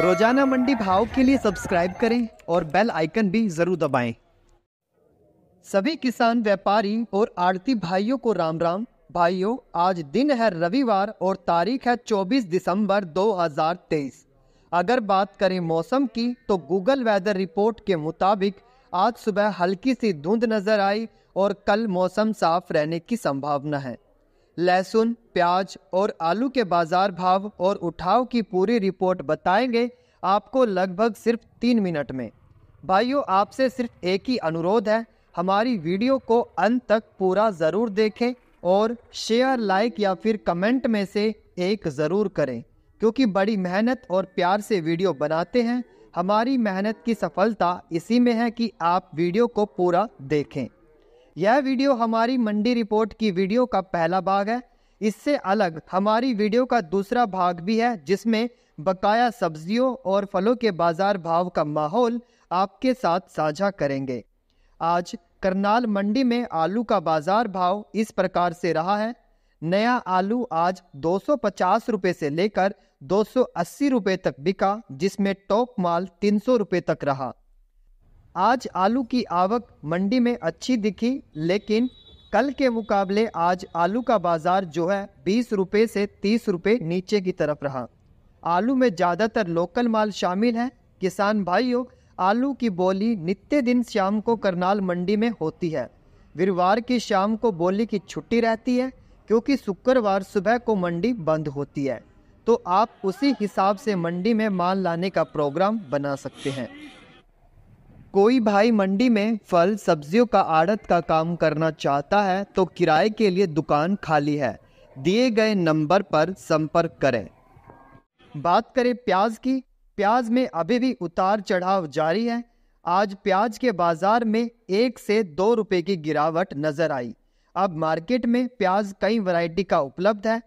रोजाना मंडी भाव के लिए सब्सक्राइब करें और बेल आइकन भी जरूर दबाएं। सभी किसान व्यापारी और आड़ती भाइयों को राम राम भाइयों आज दिन है रविवार और तारीख है 24 दिसंबर 2023। अगर बात करें मौसम की तो गूगल वेदर रिपोर्ट के मुताबिक आज सुबह हल्की सी धुंध नजर आई और कल मौसम साफ रहने की संभावना है लहसुन प्याज और आलू के बाजार भाव और उठाव की पूरी रिपोर्ट बताएंगे आपको लगभग सिर्फ तीन मिनट में भाइयों आपसे सिर्फ एक ही अनुरोध है हमारी वीडियो को अंत तक पूरा ज़रूर देखें और शेयर लाइक या फिर कमेंट में से एक ज़रूर करें क्योंकि बड़ी मेहनत और प्यार से वीडियो बनाते हैं हमारी मेहनत की सफलता इसी में है कि आप वीडियो को पूरा देखें यह वीडियो हमारी मंडी रिपोर्ट की वीडियो का पहला भाग है इससे अलग हमारी वीडियो का दूसरा भाग भी है जिसमें बकाया सब्जियों और फलों के बाजार भाव का माहौल आपके साथ साझा करेंगे आज करनाल मंडी में आलू का बाजार भाव इस प्रकार से रहा है नया आलू आज 250 रुपए से लेकर 280 रुपए तक बिका जिसमें टॉप माल 300 रुपए तक रहा आज आलू की आवक मंडी में अच्छी दिखी लेकिन कल के मुकाबले आज आलू का बाज़ार जो है बीस रुपये से तीस रुपये नीचे की तरफ रहा आलू में ज़्यादातर लोकल माल शामिल है किसान भाइयों आलू की बोली नित्य दिन शाम को करनाल मंडी में होती है वीरवार की शाम को बोली की छुट्टी रहती है क्योंकि शुक्रवार सुबह को मंडी बंद होती है तो आप उसी हिसाब से मंडी में माल लाने का प्रोग्राम बना सकते हैं कोई भाई मंडी में फल सब्जियों का आड़त का काम करना चाहता है तो किराए के लिए दुकान खाली है दिए गए नंबर पर संपर्क करें बात करें प्याज की प्याज में अभी भी उतार चढ़ाव जारी है आज प्याज के बाजार में एक से दो रुपए की गिरावट नजर आई अब मार्केट में प्याज कई वैरायटी का उपलब्ध है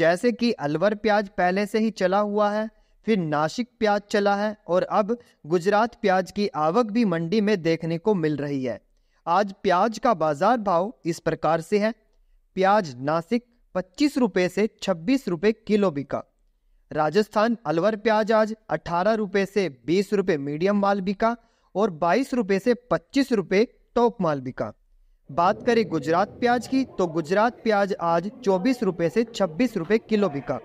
जैसे कि अलवर प्याज पहले से ही चला हुआ है फिर नासिक प्याज चला है और अब गुजरात प्याज की आवक भी मंडी में देखने को मिल रही है आज प्याज का बाजार भाव इस प्रकार से है प्याज नासिक पच्चीस रुपये से छब्बीस रुपये किलो बिका राजस्थान अलवर प्याज आज अठारह रुपये से बीस रुपये मीडियम माल बिका और बाईस रुपये से पच्चीस रुपये टॉप माल बिका बात करें गुजरात प्याज की तो गुजरात प्याज आज चौबीस रुपये से छब्बीस रुपये किलो बिका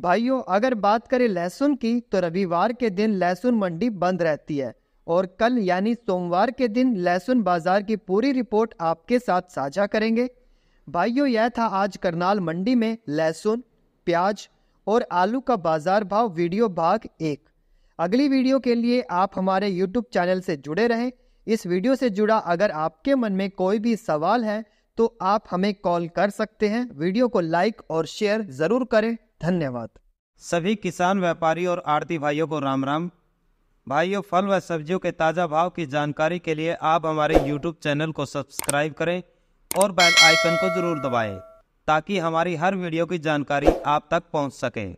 भाइयों अगर बात करें लहसुन की तो रविवार के दिन लहसुन मंडी बंद रहती है और कल यानी सोमवार के दिन लहसुन बाजार की पूरी रिपोर्ट आपके साथ साझा करेंगे भाइयों यह था आज करनाल मंडी में लहसुन प्याज और आलू का बाजार भाव वीडियो भाग एक अगली वीडियो के लिए आप हमारे यूट्यूब चैनल से जुड़े रहें इस वीडियो से जुड़ा अगर आपके मन में कोई भी सवाल है तो आप हमें कॉल कर सकते हैं वीडियो को लाइक और शेयर ज़रूर करें धन्यवाद सभी किसान व्यापारी और आड़ती भाइयों को राम राम भाइयों फल व सब्जियों के ताज़ा भाव की जानकारी के लिए आप हमारे YouTube चैनल को सब्सक्राइब करें और बेल आइकन को ज़रूर दबाएं ताकि हमारी हर वीडियो की जानकारी आप तक पहुंच सके